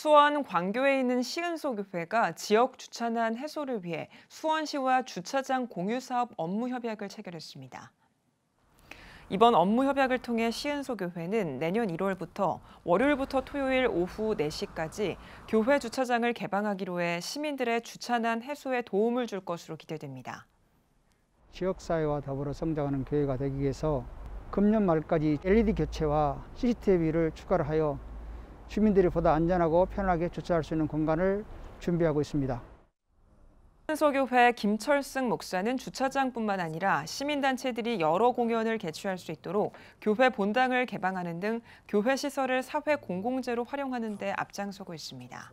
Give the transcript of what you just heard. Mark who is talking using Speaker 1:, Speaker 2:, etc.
Speaker 1: 수원 광교에 있는 시은소교회가 지역 주차난 해소를 위해 수원시와 주차장 공유사업 업무 협약을 체결했습니다. 이번 업무 협약을 통해 시은소교회는 내년 1월부터 월요일부터 토요일 오후 4시까지 교회 주차장을 개방하기로 해 시민들의 주차난 해소에 도움을 줄 것으로 기대됩니다.
Speaker 2: 지역사회와 더불어 성장하는 교회가 되기 위해서 금년 말까지 LED 교체와 CCTV를 추가 하여 주민들이 보다 안전하고 편하게 주차할 수 있는 공간을 준비하고 있습니다.
Speaker 1: 한소교회 김철승 목사는 주차장뿐만 아니라 시민단체들이 여러 공연을 개최할 수 있도록 교회 본당을 개방하는 등 교회 시설을 사회 공공재로 활용하는 데 앞장서고 있습니다.